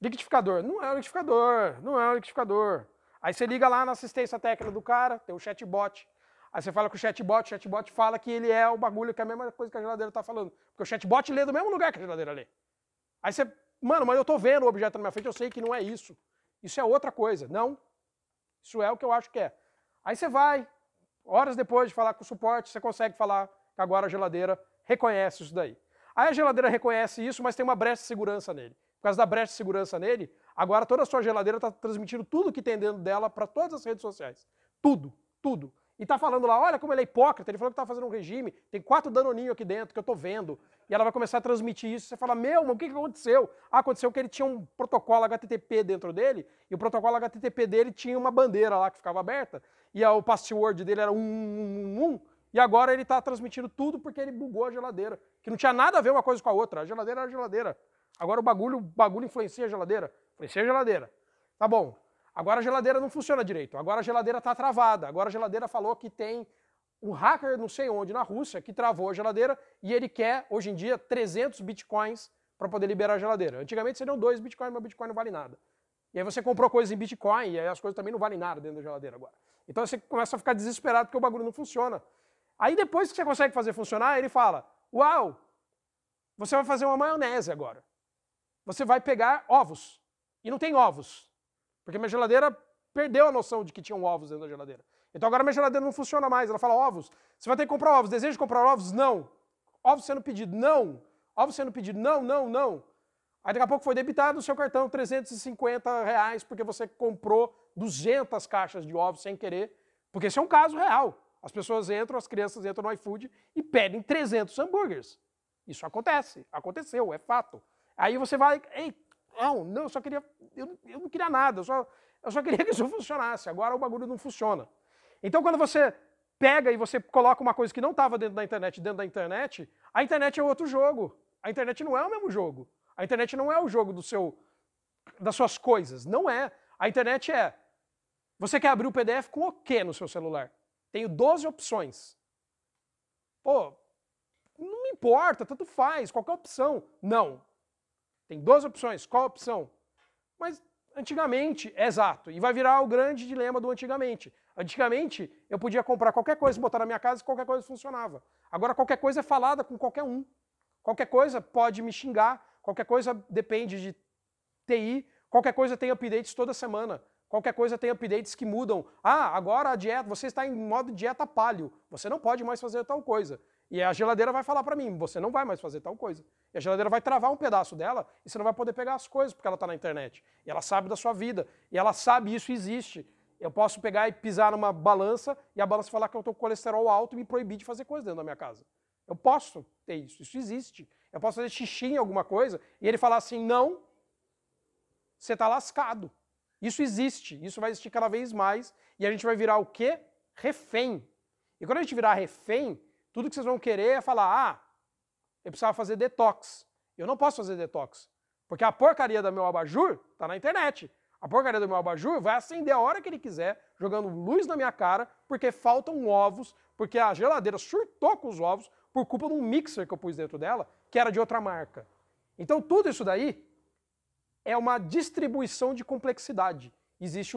Speaker 1: Liquidificador. Não é um liquidificador, não é um liquidificador. Aí você liga lá na assistência técnica do cara, tem o chatbot. Aí você fala com o chatbot, o chatbot fala que ele é o bagulho, que é a mesma coisa que a geladeira está falando. Porque o chatbot lê do mesmo lugar que a geladeira lê. Aí você, mano, mas eu estou vendo o objeto na minha frente, eu sei que não é isso. Isso é outra coisa. Não, isso é o que eu acho que é. Aí você vai, horas depois de falar com o suporte, você consegue falar que agora a geladeira reconhece isso daí. Aí a geladeira reconhece isso, mas tem uma brecha de segurança nele. Por causa da brecha de segurança nele, Agora toda a sua geladeira está transmitindo tudo que tem dentro dela para todas as redes sociais. Tudo, tudo. E está falando lá, olha como ele é hipócrita, ele falou que está fazendo um regime, tem quatro danoninho aqui dentro que eu estou vendo. E ela vai começar a transmitir isso, você fala, meu, mas o que, que aconteceu? Ah, aconteceu que ele tinha um protocolo HTTP dentro dele, e o protocolo HTTP dele tinha uma bandeira lá que ficava aberta, e o password dele era um, um, um, um e agora ele está transmitindo tudo porque ele bugou a geladeira, que não tinha nada a ver uma coisa com a outra, a geladeira era a geladeira. Agora o bagulho, o bagulho influencia a geladeira. Mexer a geladeira. Tá bom. Agora a geladeira não funciona direito. Agora a geladeira está travada. Agora a geladeira falou que tem um hacker não sei onde na Rússia que travou a geladeira e ele quer, hoje em dia, 300 bitcoins para poder liberar a geladeira. Antigamente seriam dois bitcoins, mas o bitcoin não vale nada. E aí você comprou coisas em bitcoin e aí as coisas também não valem nada dentro da geladeira agora. Então você começa a ficar desesperado porque o bagulho não funciona. Aí depois que você consegue fazer funcionar, ele fala: Uau, você vai fazer uma maionese agora. Você vai pegar ovos. E não tem ovos. Porque minha geladeira perdeu a noção de que tinham ovos dentro da geladeira. Então agora minha geladeira não funciona mais. Ela fala ovos. Você vai ter que comprar ovos. Deseja comprar ovos? Não. Ovos sendo pedido? Não. Ovos sendo pedido? Não, não, não. Aí daqui a pouco foi debitado o seu cartão 350 reais porque você comprou 200 caixas de ovos sem querer. Porque esse é um caso real. As pessoas entram, as crianças entram no iFood e pedem 300 hambúrgueres. Isso acontece, aconteceu, é fato. Aí você vai, ei, não, ah, não, eu só queria. Eu, eu não queria nada, eu só, eu só queria que isso funcionasse. Agora o bagulho não funciona. Então, quando você pega e você coloca uma coisa que não estava dentro da internet dentro da internet, a internet é outro jogo. A internet não é o mesmo jogo. A internet não é o jogo do seu das suas coisas, não é. A internet é você quer abrir o PDF com o quê no seu celular? Tenho 12 opções. Pô, não me importa, tanto faz, qualquer opção. Não, tem duas opções, qual a opção? Mas antigamente, é exato, e vai virar o grande dilema do antigamente. Antigamente, eu podia comprar qualquer coisa, botar na minha casa e qualquer coisa funcionava. Agora, qualquer coisa é falada com qualquer um. Qualquer coisa pode me xingar, qualquer coisa depende de TI, qualquer coisa tem updates toda semana, qualquer coisa tem updates que mudam. Ah, agora a dieta, você está em modo dieta palio, você não pode mais fazer tal coisa. E a geladeira vai falar para mim, você não vai mais fazer tal coisa. E a geladeira vai travar um pedaço dela e você não vai poder pegar as coisas porque ela está na internet. E ela sabe da sua vida. E ela sabe isso existe. Eu posso pegar e pisar numa balança e a balança falar que eu estou com colesterol alto e me proibir de fazer coisa dentro da minha casa. Eu posso ter isso, isso existe. Eu posso fazer xixi em alguma coisa e ele falar assim, não, você está lascado. Isso existe, isso vai existir cada vez mais e a gente vai virar o quê? Refém. E quando a gente virar refém, tudo que vocês vão querer é falar, ah, eu precisava fazer detox. Eu não posso fazer detox, porque a porcaria do meu abajur está na internet. A porcaria do meu abajur vai acender a hora que ele quiser, jogando luz na minha cara, porque faltam ovos, porque a geladeira surtou com os ovos por culpa de um mixer que eu pus dentro dela, que era de outra marca. Então tudo isso daí é uma distribuição de complexidade. Existe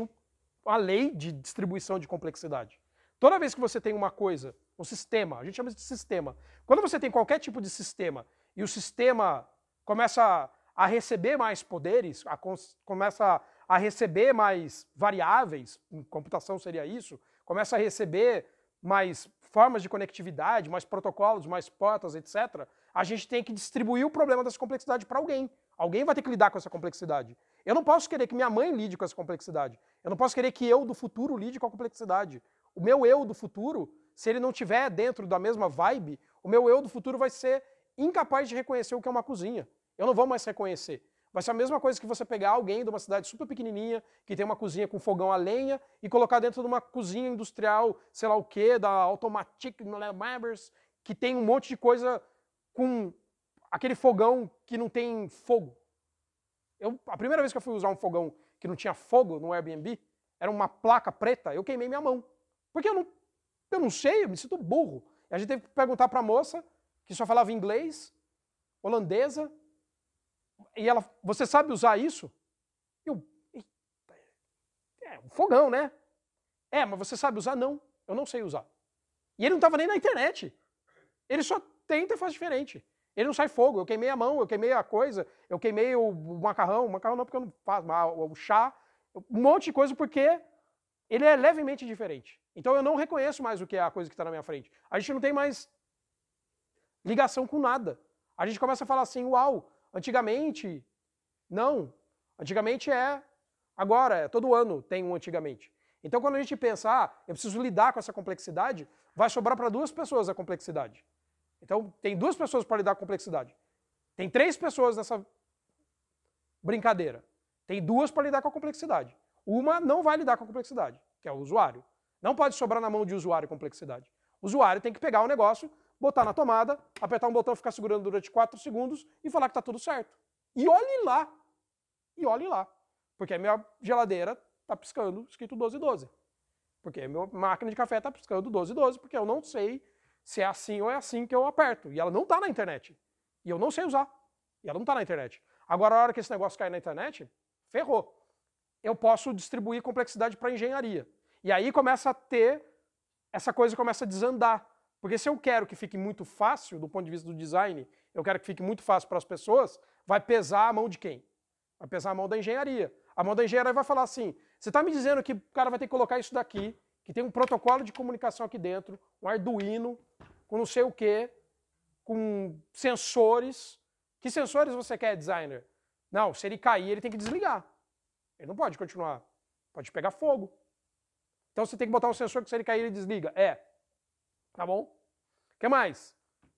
Speaker 1: uma lei de distribuição de complexidade. Toda vez que você tem uma coisa um sistema. A gente chama de sistema. Quando você tem qualquer tipo de sistema e o sistema começa a receber mais poderes, a começa a receber mais variáveis, em computação seria isso, começa a receber mais formas de conectividade, mais protocolos, mais portas, etc., a gente tem que distribuir o problema dessa complexidade para alguém. Alguém vai ter que lidar com essa complexidade. Eu não posso querer que minha mãe lide com essa complexidade. Eu não posso querer que eu do futuro lide com a complexidade. O meu eu do futuro se ele não tiver dentro da mesma vibe, o meu eu do futuro vai ser incapaz de reconhecer o que é uma cozinha. Eu não vou mais reconhecer. Vai ser a mesma coisa que você pegar alguém de uma cidade super pequenininha, que tem uma cozinha com fogão a lenha, e colocar dentro de uma cozinha industrial, sei lá o quê, da Automatic, é, que tem um monte de coisa com aquele fogão que não tem fogo. Eu, a primeira vez que eu fui usar um fogão que não tinha fogo no Airbnb, era uma placa preta, eu queimei minha mão. Porque eu não eu não sei, eu me sinto burro. E a gente teve que perguntar para a moça, que só falava inglês, holandesa, e ela, você sabe usar isso? Eu, eita, é, é um fogão, né? É, mas você sabe usar? Não, eu não sei usar. E ele não estava nem na internet. Ele só tenta e faz diferente. Ele não sai fogo. Eu queimei a mão, eu queimei a coisa, eu queimei o macarrão, o macarrão não porque eu não faço, mas o chá, um monte de coisa porque ele é levemente diferente. Então eu não reconheço mais o que é a coisa que está na minha frente. A gente não tem mais ligação com nada. A gente começa a falar assim, uau, antigamente, não, antigamente é agora, é todo ano tem um antigamente. Então quando a gente pensa, ah, eu preciso lidar com essa complexidade, vai sobrar para duas pessoas a complexidade. Então tem duas pessoas para lidar com complexidade. Tem três pessoas nessa brincadeira. Tem duas para lidar com a complexidade. Uma não vai lidar com a complexidade, que é o usuário. Não pode sobrar na mão de usuário complexidade. O usuário tem que pegar o negócio, botar na tomada, apertar um botão, ficar segurando durante 4 segundos e falar que está tudo certo. E olhe lá. E olhe lá. Porque a minha geladeira está piscando escrito 1212. Porque a minha máquina de café está piscando 1212, porque eu não sei se é assim ou é assim que eu aperto. E ela não está na internet. E eu não sei usar. E ela não está na internet. Agora, a hora que esse negócio cai na internet, ferrou. Eu posso distribuir complexidade para engenharia. E aí começa a ter, essa coisa começa a desandar. Porque se eu quero que fique muito fácil, do ponto de vista do design, eu quero que fique muito fácil para as pessoas, vai pesar a mão de quem? Vai pesar a mão da engenharia. A mão da engenharia vai falar assim, você está me dizendo que o cara vai ter que colocar isso daqui, que tem um protocolo de comunicação aqui dentro, um Arduino, com não sei o quê, com sensores. Que sensores você quer, designer? Não, se ele cair, ele tem que desligar. Ele não pode continuar. Pode pegar fogo. Então você tem que botar um sensor que se ele cair ele desliga. É. Tá bom? O que mais?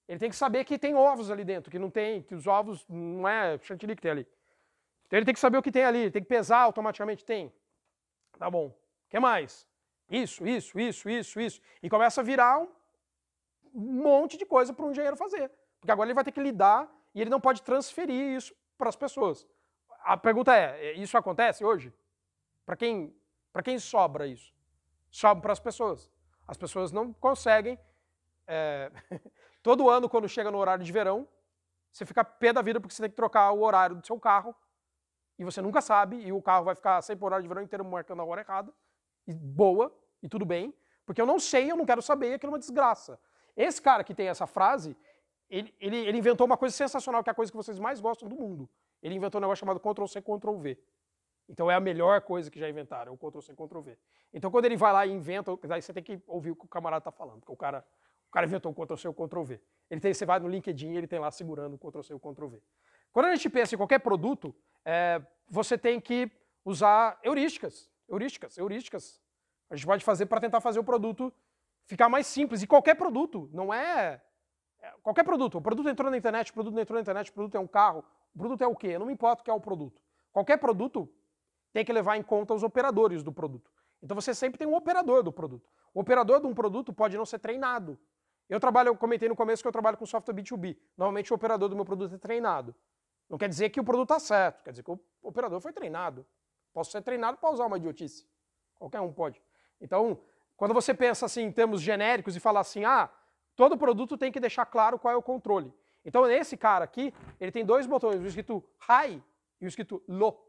Speaker 1: Ele tem que saber que tem ovos ali dentro, que não tem, que os ovos não é chantilly que tem ali. Então ele tem que saber o que tem ali, tem que pesar automaticamente, tem. Tá bom. O que mais? Isso, isso, isso, isso, isso. E começa a virar um monte de coisa para um engenheiro fazer. Porque agora ele vai ter que lidar e ele não pode transferir isso para as pessoas. A pergunta é, isso acontece hoje? Para quem, quem sobra isso? sobram para as pessoas. As pessoas não conseguem. É, todo ano, quando chega no horário de verão, você fica pé da vida porque você tem que trocar o horário do seu carro e você nunca sabe, e o carro vai ficar sempre o horário de verão inteiro marcando a hora errada, e boa, e tudo bem, porque eu não sei, eu não quero saber, aquilo é uma desgraça. Esse cara que tem essa frase, ele, ele, ele inventou uma coisa sensacional, que é a coisa que vocês mais gostam do mundo. Ele inventou um negócio chamado Ctrl-C, Ctrl-V. Então é a melhor coisa que já inventaram, é o Ctrl-C, Ctrl-V. Então quando ele vai lá e inventa, daí você tem que ouvir o que o camarada está falando, porque o cara, o cara inventou o Ctrl-C, o Ctrl-V. Ele tem, você vai no LinkedIn ele tem lá segurando o Ctrl-C, o Ctrl-V. Quando a gente pensa em qualquer produto, é, você tem que usar heurísticas, heurísticas, heurísticas. A gente pode fazer para tentar fazer o produto ficar mais simples. E qualquer produto, não é... é qualquer produto. O produto entrou na internet, o produto entrou na internet, o produto é um carro, o produto é o quê? Eu não me importo o que é o produto. Qualquer produto tem que levar em conta os operadores do produto. Então você sempre tem um operador do produto. O operador de um produto pode não ser treinado. Eu trabalho, eu comentei no começo que eu trabalho com software B2B. Normalmente o operador do meu produto é treinado. Não quer dizer que o produto está certo, quer dizer que o operador foi treinado. Posso ser treinado para usar uma idiotice. Qualquer um pode. Então, quando você pensa assim em termos genéricos e fala assim, ah, todo produto tem que deixar claro qual é o controle. Então, nesse cara aqui, ele tem dois botões, o escrito high e o escrito low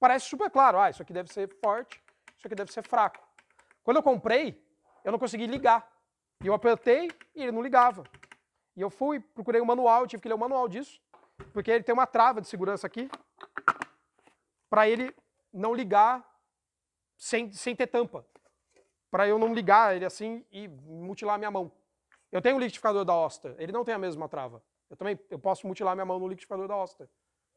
Speaker 1: parece super claro. Ah, isso aqui deve ser forte, isso aqui deve ser fraco. Quando eu comprei, eu não consegui ligar. E eu apertei e ele não ligava. E eu fui, procurei o um manual, tive que ler o um manual disso, porque ele tem uma trava de segurança aqui para ele não ligar sem, sem ter tampa. Para eu não ligar ele assim e mutilar a minha mão. Eu tenho um liquidificador da Oster, ele não tem a mesma trava. Eu também eu posso mutilar minha mão no liquidificador da Oster.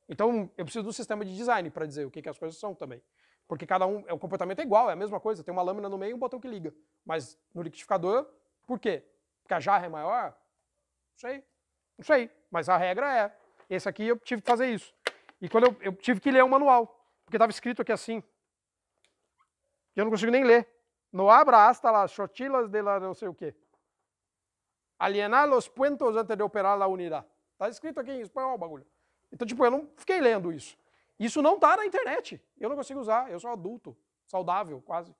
Speaker 1: Então, eu preciso de um sistema de design para dizer o que, que as coisas são também. Porque cada um, é, o comportamento é igual, é a mesma coisa. Tem uma lâmina no meio e um botão que liga. Mas no liquidificador, por quê? Porque a jarra é maior? Não sei. Não sei. Mas a regra é. Esse aqui eu tive que fazer isso. E quando eu, eu tive que ler o um manual, porque estava escrito aqui assim. E eu não consigo nem ler. No abra hasta las chotilas de la não sei o quê. Alienar los puentos antes de operar la unidad. Está escrito aqui em espanhol o bagulho. Então, tipo, eu não fiquei lendo isso. Isso não está na internet. Eu não consigo usar. Eu sou adulto, saudável, quase.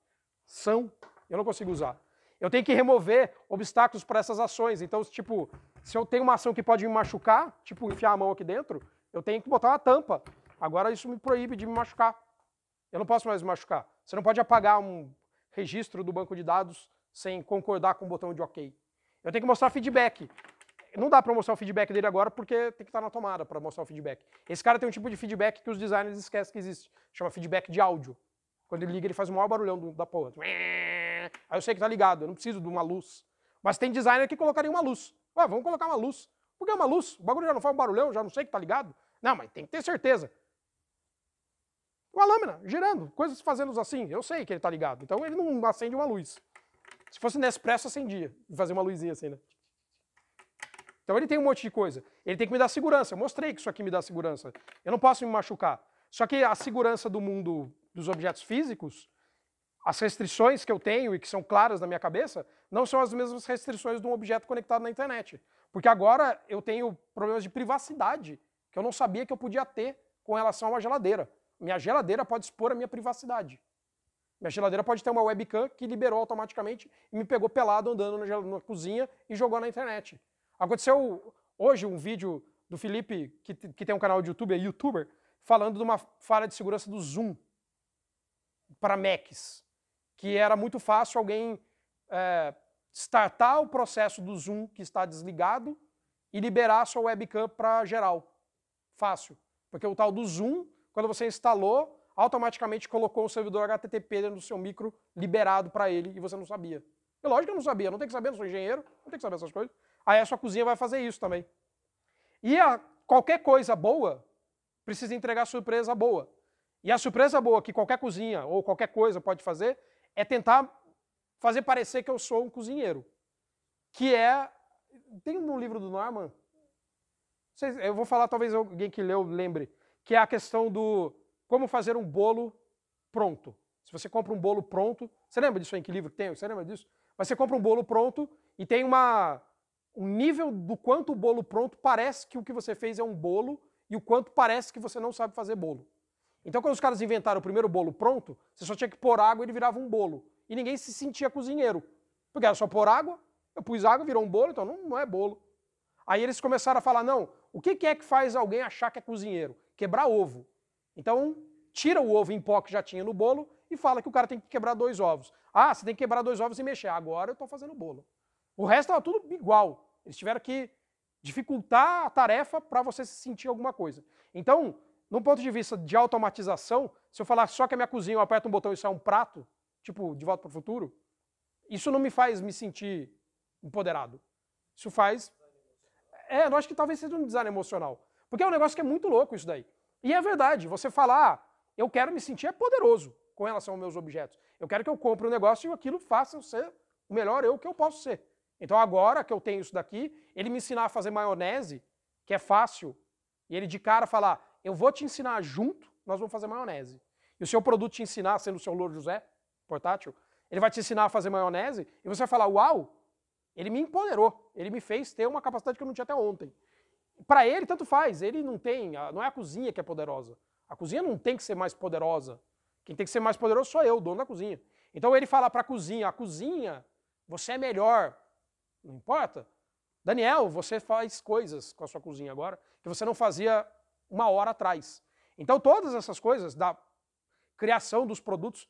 Speaker 1: São. Eu não consigo usar. Eu tenho que remover obstáculos para essas ações. Então, tipo, se eu tenho uma ação que pode me machucar, tipo, enfiar a mão aqui dentro, eu tenho que botar uma tampa. Agora isso me proíbe de me machucar. Eu não posso mais me machucar. Você não pode apagar um registro do banco de dados sem concordar com o botão de OK. Eu tenho que mostrar feedback não dá para mostrar o feedback dele agora porque tem que estar tá na tomada para mostrar o feedback. Esse cara tem um tipo de feedback que os designers esquecem que existe. Chama feedback de áudio. Quando ele liga, ele faz o maior barulhão do, da porra. Aí eu sei que tá ligado, eu não preciso de uma luz. Mas tem designer que colocaria uma luz. Ué, vamos colocar uma luz. Por que uma luz? O bagulho já não faz um barulhão, já não sei que tá ligado. Não, mas tem que ter certeza. Uma lâmina, girando, coisas fazendo assim. Eu sei que ele tá ligado. Então ele não acende uma luz. Se fosse Nespresso, acendia. fazer uma luzinha assim, né? Então ele tem um monte de coisa. Ele tem que me dar segurança. Eu mostrei que isso aqui me dá segurança. Eu não posso me machucar. Só que a segurança do mundo dos objetos físicos, as restrições que eu tenho e que são claras na minha cabeça, não são as mesmas restrições de um objeto conectado na internet. Porque agora eu tenho problemas de privacidade que eu não sabia que eu podia ter com relação a uma geladeira. Minha geladeira pode expor a minha privacidade. Minha geladeira pode ter uma webcam que liberou automaticamente e me pegou pelado andando na, na cozinha e jogou na internet. Aconteceu hoje um vídeo do Felipe, que, que tem um canal de YouTube, é youtuber, falando de uma falha de segurança do Zoom para Macs, que era muito fácil alguém é, startar o processo do Zoom que está desligado e liberar a sua webcam para geral. Fácil. Porque o tal do Zoom, quando você instalou, automaticamente colocou o servidor HTTP dentro do seu micro liberado para ele e você não sabia. É lógico que eu não sabia, não tem que saber, não sou engenheiro, não tem que saber essas coisas aí a sua cozinha vai fazer isso também. E a, qualquer coisa boa precisa entregar surpresa boa. E a surpresa boa que qualquer cozinha ou qualquer coisa pode fazer é tentar fazer parecer que eu sou um cozinheiro. Que é. Tem no livro do Norman. Eu vou falar, talvez alguém que leu lembre, que é a questão do como fazer um bolo pronto. Se você compra um bolo pronto, você lembra disso aí em que livro que tem? Você lembra disso? Mas você compra um bolo pronto e tem uma o nível do quanto o bolo pronto parece que o que você fez é um bolo e o quanto parece que você não sabe fazer bolo. Então, quando os caras inventaram o primeiro bolo pronto, você só tinha que pôr água e ele virava um bolo. E ninguém se sentia cozinheiro. Porque era só pôr água, eu pus água, virou um bolo, então não, não é bolo. Aí eles começaram a falar: não, o que, que é que faz alguém achar que é cozinheiro? Quebrar ovo. Então, tira o ovo em pó que já tinha no bolo e fala que o cara tem que quebrar dois ovos. Ah, você tem que quebrar dois ovos e mexer. Agora eu estou fazendo bolo. O resto estava tudo igual. Eles tiveram que dificultar a tarefa para você se sentir alguma coisa. Então, no ponto de vista de automatização, se eu falar só que a minha cozinha eu aperto um botão e sai é um prato, tipo de volta para o futuro, isso não me faz me sentir empoderado. Isso faz. É, eu acho que talvez seja um design emocional. Porque é um negócio que é muito louco isso daí. E é verdade, você falar, ah, eu quero me sentir poderoso com relação aos meus objetos. Eu quero que eu compre um negócio e aquilo faça eu ser o melhor eu que eu posso ser. Então agora que eu tenho isso daqui, ele me ensinar a fazer maionese, que é fácil, e ele de cara falar, eu vou te ensinar junto, nós vamos fazer maionese. E o seu produto te ensinar, sendo o seu Louro José, portátil, ele vai te ensinar a fazer maionese, e você vai falar, uau, ele me empoderou, ele me fez ter uma capacidade que eu não tinha até ontem. Para ele, tanto faz, ele não tem, não é a cozinha que é poderosa. A cozinha não tem que ser mais poderosa. Quem tem que ser mais poderoso sou eu, o dono da cozinha. Então ele fala para a cozinha, a cozinha, você é melhor, não importa. Daniel, você faz coisas com a sua cozinha agora que você não fazia uma hora atrás. Então todas essas coisas da criação dos produtos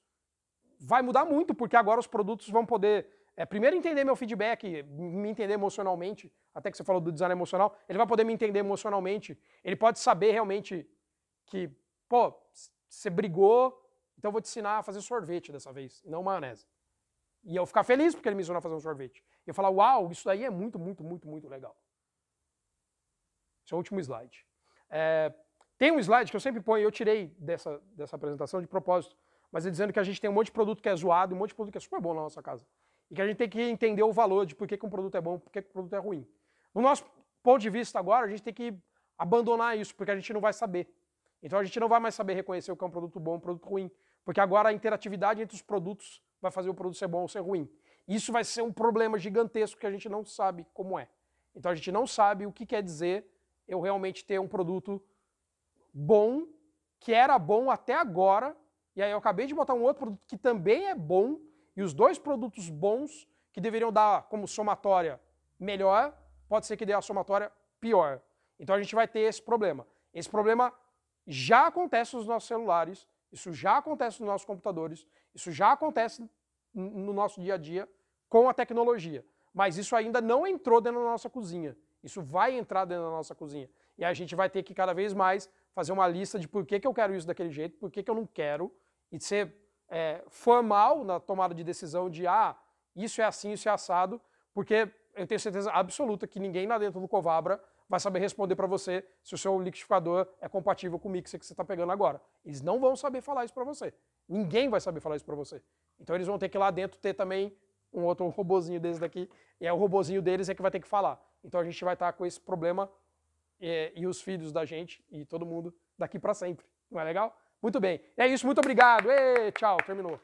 Speaker 1: vai mudar muito, porque agora os produtos vão poder é, primeiro entender meu feedback, me entender emocionalmente, até que você falou do design emocional, ele vai poder me entender emocionalmente, ele pode saber realmente que, pô, você brigou, então eu vou te ensinar a fazer sorvete dessa vez, não maionese. E eu ficar feliz porque ele me ensinou a fazer um sorvete. E eu falar, uau, isso daí é muito, muito, muito, muito legal. Esse é o último slide. É, tem um slide que eu sempre ponho, eu tirei dessa, dessa apresentação de propósito, mas é dizendo que a gente tem um monte de produto que é zoado, um monte de produto que é super bom na nossa casa. E que a gente tem que entender o valor de por que, que um produto é bom, por que, que um produto é ruim. No nosso ponto de vista agora, a gente tem que abandonar isso, porque a gente não vai saber. Então a gente não vai mais saber reconhecer o que é um produto bom, um produto ruim, porque agora a interatividade entre os produtos vai fazer o produto ser bom ou ser ruim. Isso vai ser um problema gigantesco que a gente não sabe como é. Então a gente não sabe o que quer dizer eu realmente ter um produto bom, que era bom até agora, e aí eu acabei de botar um outro produto que também é bom, e os dois produtos bons, que deveriam dar como somatória melhor, pode ser que dê a somatória pior. Então a gente vai ter esse problema. Esse problema já acontece nos nossos celulares, isso já acontece nos nossos computadores, isso já acontece no nosso dia a dia com a tecnologia. Mas isso ainda não entrou dentro da nossa cozinha. Isso vai entrar dentro da nossa cozinha. E a gente vai ter que cada vez mais fazer uma lista de por que, que eu quero isso daquele jeito, por que, que eu não quero, e ser é, formal na tomada de decisão de, ah, isso é assim, isso é assado, porque eu tenho certeza absoluta que ninguém lá dentro do Covabra vai saber responder para você se o seu liquidificador é compatível com o mixer que você está pegando agora. Eles não vão saber falar isso para você. Ninguém vai saber falar isso para você. Então eles vão ter que lá dentro ter também um outro robozinho desse daqui, e é o robozinho deles é que vai ter que falar. Então a gente vai estar tá com esse problema e, é, e os filhos da gente e todo mundo daqui para sempre. Não é legal? Muito bem. É isso, muito obrigado. Ei, tchau, terminou.